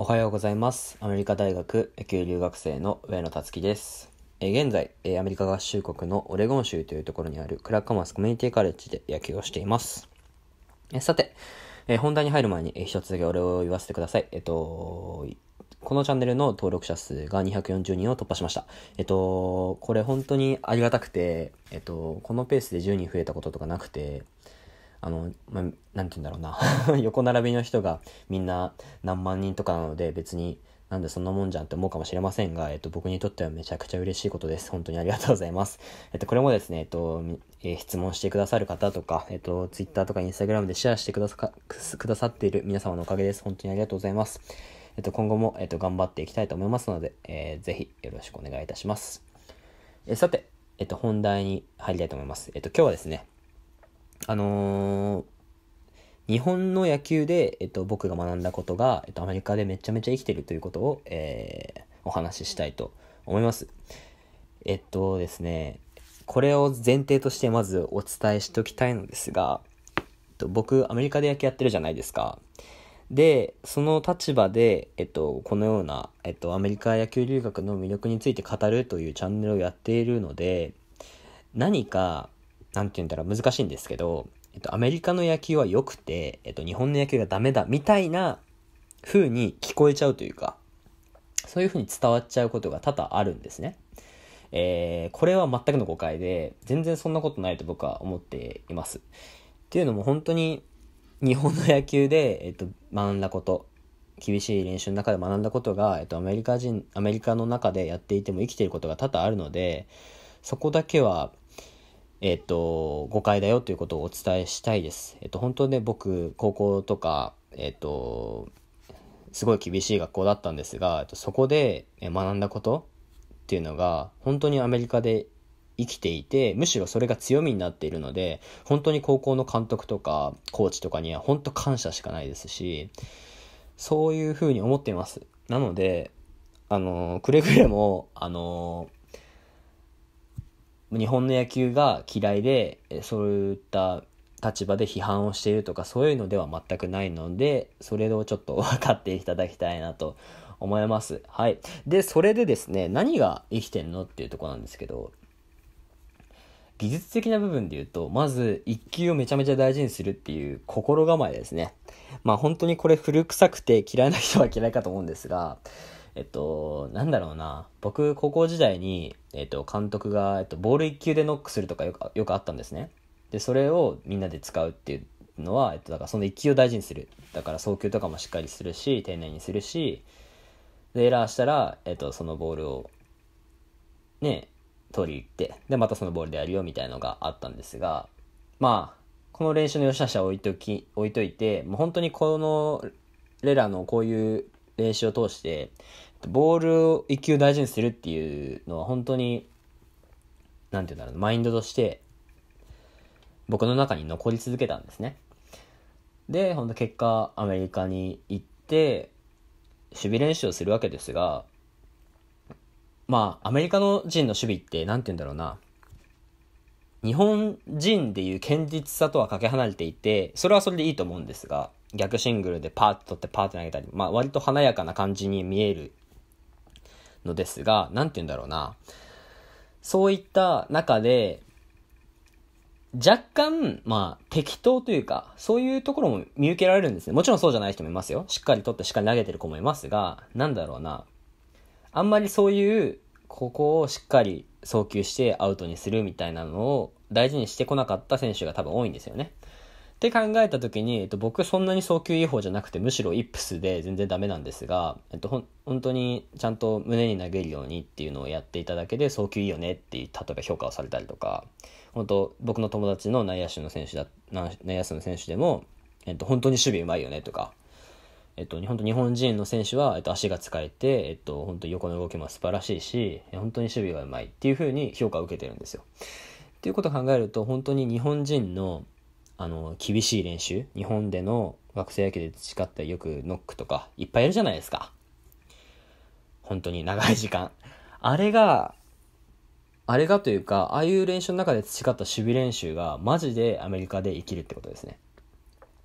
おはようございます。アメリカ大学野球留学生の上野達樹です。え現在、えアメリカ合衆国のオレゴン州というところにあるクラッカマスコミュニティカレッジで野球をしています。えさて、え本題に入る前に、えー、一つだけお礼を言わせてください。えっと、このチャンネルの登録者数が240人を突破しました。えっと、これ本当にありがたくて、えっと、このペースで10人増えたこととかなくて、あの、まあ、なんて言うんだろうな 横並びの人がみんな何万人とかなので別になんでそんなもんじゃんって思うかもしれませんが、えっと、僕にとってはめちゃくちゃ嬉しいことです。本当にありがとうございます。えっと、これもですね、えっと、えー、質問してくださる方とか、えっと、Twitter とか Instagram でシェアしてくださか、くださっている皆様のおかげです。本当にありがとうございます。えっと、今後も、えっと、頑張っていきたいと思いますので、えー、ぜひよろしくお願いいたします。えー、さて、えっと、本題に入りたいと思います。えっと、今日はですね、あのー、日本の野球で、えっと、僕が学んだことが、えっと、アメリカでめちゃめちゃ生きてるということを、えー、お話ししたいと思います。えっとですね、これを前提としてまずお伝えしておきたいのですが、えっと、僕、アメリカで野球やってるじゃないですか。で、その立場で、えっと、このような、えっと、アメリカ野球留学の魅力について語るというチャンネルをやっているので、何か、なんて言うんだろう、難しいんですけど、えっと、アメリカの野球は良くて、えっと、日本の野球がダメだ、みたいな風に聞こえちゃうというか、そういう風に伝わっちゃうことが多々あるんですね。えー、これは全くの誤解で、全然そんなことないと僕は思っています。っていうのも本当に、日本の野球で、えっと、学んだこと、厳しい練習の中で学んだことが、えっと、アメリカ人、アメリカの中でやっていても生きていることが多々あるので、そこだけはえっと、誤解だよということをお伝えしたいです。えっと、本当ね、僕、高校とか、えっと、すごい厳しい学校だったんですが、そこで学んだことっていうのが、本当にアメリカで生きていて、むしろそれが強みになっているので、本当に高校の監督とか、コーチとかには本当感謝しかないですし、そういうふうに思っています。なので、あの、くれぐれも、あの、日本の野球が嫌いでそういった立場で批判をしているとかそういうのでは全くないのでそれをちょっと分かっていただきたいなと思います。はい。で、それでですね、何が生きてんのっていうとこなんですけど、技術的な部分で言うと、まず、一級をめちゃめちゃ大事にするっていう心構えですね。まあ本当にこれ古臭くて嫌いな人は嫌いかと思うんですが、えっと、なんだろうな。僕、高校時代に、えっと、監督が、えっと、ボール1球でノックするとかよく、よくあったんですね。で、それをみんなで使うっていうのは、えっと、だからその1球を大事にする。だから送球とかもしっかりするし、丁寧にするし、で、エラーしたら、えっと、そのボールを、ね、取り行って、で、またそのボールでやるよみたいなのがあったんですが、まあ、この練習の良し悪しは置いとき、置いといて、もう本当にこの、レラのこういう練習を通して、ボールを一球大事にするっていうのは本当に、なんて言うんだろう、マインドとして、僕の中に残り続けたんですね。で、ほんと結果、アメリカに行って、守備練習をするわけですが、まあ、アメリカの人の守備って、なんて言うんだろうな、日本人でいう堅実さとはかけ離れていて、それはそれでいいと思うんですが、逆シングルでパーっと取ってパーって投げたり、まあ割と華やかな感じに見えるのですが、なんて言うんだろうな。そういった中で、若干、まあ、適当というか、そういうところも見受けられるんですね。もちろんそうじゃない人もいますよ。しっかり取ってしっかり投げてる子もいますが、なんだろうな。あんまりそういう、ここをしっかり送球してアウトにするみたいなのを大事にしてこなかった選手が多分多いんですよね。って考えた時に、えっと、僕そんなに早球違法じゃなくて、むしろイップスで全然ダメなんですが、えっと、ほ本当にちゃんと胸に投げるようにっていうのをやっていただけで、早球いいよねって例えば評価をされたりとか、本当僕の友達の内野手の選手だ、内野手の選手でも、えっと、本当に守備うまいよねとか、えっと、本当日本人の選手は、えっと、足が使えて、えっと、本当横の動きも素晴らしいし、本当に守備がうまいっていうふうに評価を受けてるんですよ。っていうことを考えると、本当に日本人の、あの、厳しい練習、日本での学生野球で培ったよくノックとか、いっぱいいるじゃないですか。本当に長い時間。あれが、あれがというか、ああいう練習の中で培った守備練習が、マジでアメリカで生きるってことですね。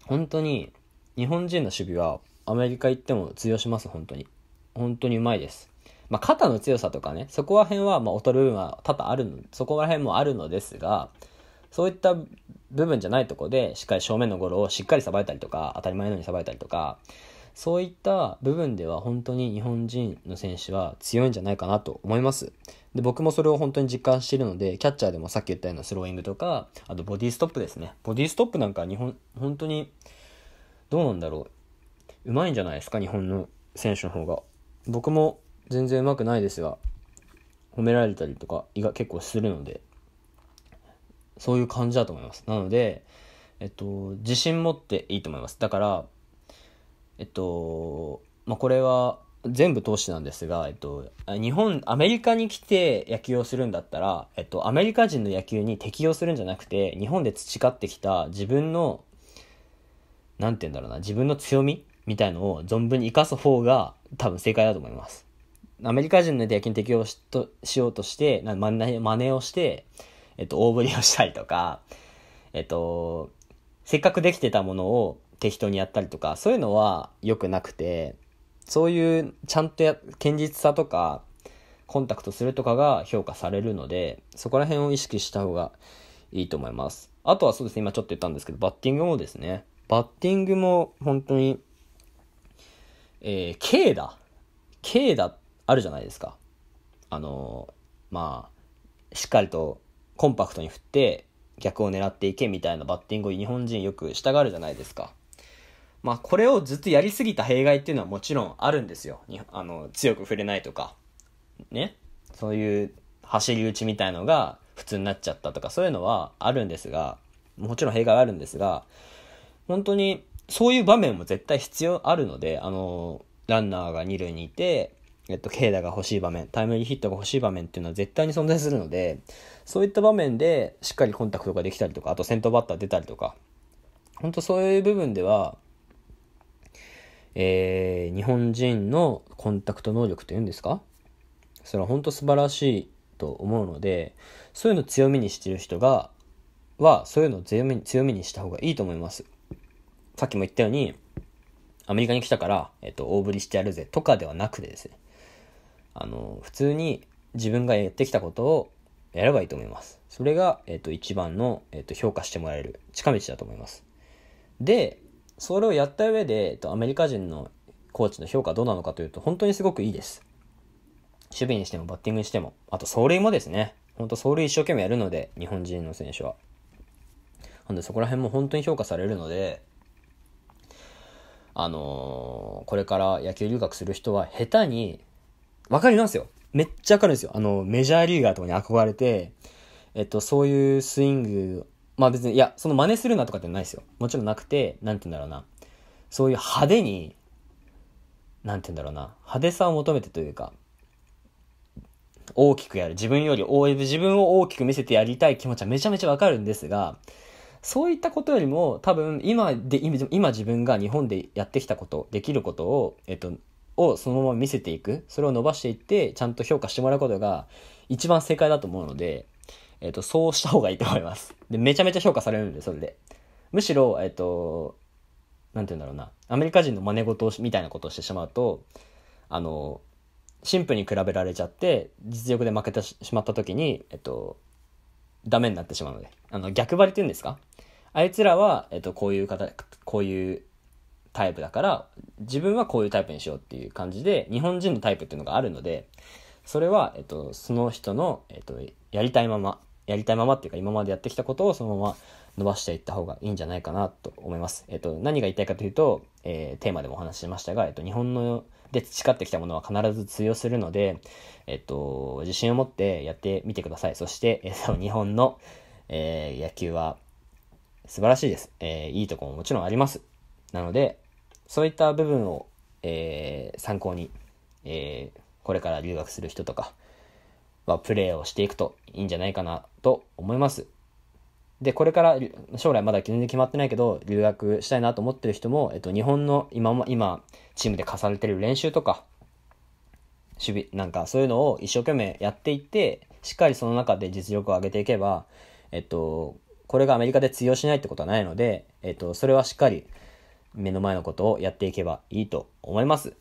本当に、日本人の守備は、アメリカ行っても通用します、本当に。本当にうまいです。まあ、肩の強さとかね、そこら辺は、まあ、劣る部分は多々あるの、そこら辺もあるのですが、そういった部分じゃないとこで、しっかり正面のゴロをしっかりさばいたりとか、当たり前のようにさばいたりとか、そういった部分では本当に日本人の選手は強いんじゃないかなと思います。で、僕もそれを本当に実感しているので、キャッチャーでもさっき言ったようなスローイングとか、あとボディストップですね。ボディストップなんか日本、本当に、どうなんだろう。うまいんじゃないですか、日本の選手の方が。僕も全然うまくないですが、褒められたりとか、結構するので、そういう感じだと思います。なので、えっと、自信持っていいと思います。だから、えっと、まあ、これは全部投資なんですが、えっと、日本、アメリカに来て野球をするんだったら、えっと、アメリカ人の野球に適応するんじゃなくて、日本で培ってきた自分の、なんて言うんだろうな、自分の強みみたいのを存分に生かす方が多分正解だと思います。アメリカ人の野球に適応しとしようとして、な真似をして、えっと、大振りをしたりとか、えっと、せっかくできてたものを適当にやったりとか、そういうのは良くなくて、そういうちゃんと堅実さとか、コンタクトするとかが評価されるので、そこら辺を意識した方がいいと思います。あとはそうですね、今ちょっと言ったんですけど、バッティングもですね、バッティングも本当に、えー、K だ。K だ、あるじゃないですか。あのー、まあ、しっかりとコンパクトに振って逆を狙っていけみたいなバッティングを日本人よくしたがるじゃないですか。まあこれをずっとやりすぎた弊害っていうのはもちろんあるんですよ。あの強く触れないとか。ね。そういう走り打ちみたいのが普通になっちゃったとかそういうのはあるんですが、もちろん弊害はあるんですが、本当にそういう場面も絶対必要あるので、あの、ランナーが二塁にいて、えっと、軽打が欲しい場面、タイムリーヒットが欲しい場面っていうのは絶対に存在するので、そういった場面でしっかりコンタクトができたりとか、あと先頭バッター出たりとか、本当そういう部分では、えー、日本人のコンタクト能力っていうんですかそれは本当素晴らしいと思うので、そういうの強みにしてる人が、は、そういうのを強み強みにした方がいいと思います。さっきも言ったように、アメリカに来たから、えっと、大振りしてやるぜとかではなくてですね、あの、普通に自分がやってきたことをやればいいと思います。それが、えっ、と、一番の、えっ、と、評価してもらえる近道だと思います。で、それをやった上で、えっ、と、アメリカ人のコーチの評価どうなのかというと、本当にすごくいいです。守備にしてもバッティングにしても、あと走塁もですね。本当走塁一生懸命やるので、日本人の選手は。なんでそこら辺も本当に評価されるので、あのー、これから野球留学する人は下手にわかりますよ。めっちゃわかるんですよ。あの、メジャーリーガーとかに憧れて、えっと、そういうスイング、まあ別に、いや、その真似するなとかってないですよ。もちろんなくて、なんて言うんだろうな。そういう派手に、なんて言うんだろうな。派手さを求めてというか、大きくやる。自分より大、自分を大きく見せてやりたい気持ちはめちゃめちゃわかるんですが、そういったことよりも、多分、今で、今自分が日本でやってきたこと、できることを、えっと、をそのまま見せていく、それを伸ばしていって、ちゃんと評価してもらうことが一番正解だと思うので、えっ、ー、と、そうした方がいいと思います。で、めちゃめちゃ評価されるんで、それで。むしろ、えっ、ー、と、なんて言うんだろうな、アメリカ人の真似事みたいなことをしてしまうと、あの、神父に比べられちゃって、実力で負けてしまった時に、えっ、ー、と、ダメになってしまうので、あの、逆張りって言うんですかあいつらは、えっと、こういう方、こういうタイプだから、自分はこういうタイプにしようっていう感じで、日本人のタイプっていうのがあるので、それは、えっと、その人の、えっと、やりたいまま、やりたいままっていうか、今までやってきたことをそのまま伸ばしていった方がいいんじゃないかなと思います。えっと、何が言いたいかというと、えー、テーマでもお話ししましたが、えっと、日本ので培ってきたものは必ず通用するので、えっと、自信を持ってやってみてください。そして、えっと、日本の、えー、野球は素晴らしいです。えー、いいとこももちろんあります。なので、そういった部分を、えー、参考に、えー、これから留学する人とかはプレーをしていくといいんじゃないかなと思います。で、これから将来まだ全然決まってないけど、留学したいなと思ってる人も、えっと、日本の今も、今、チームで重ねてる練習とか、守備、なんかそういうのを一生懸命やっていって、しっかりその中で実力を上げていけば、えっと、これがアメリカで通用しないってことはないので、えっと、それはしっかり、目の前のことをやっていけばいいと思います。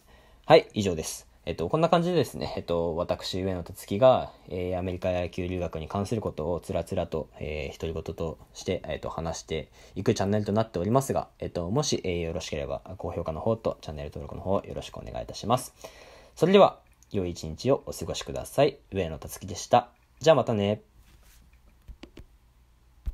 はい、以上です。えっと、こんな感じでですね、えっと、私、上野つ樹が、えー、アメリカ野球留学に関することをつらつらと、えー、独り言として、えっと、話していくチャンネルとなっておりますが、えっと、もし、えー、よろしければ、高評価の方とチャンネル登録の方、よろしくお願いいたします。それでは、良い一日をお過ごしください。上野つ樹でした。じゃあまたね。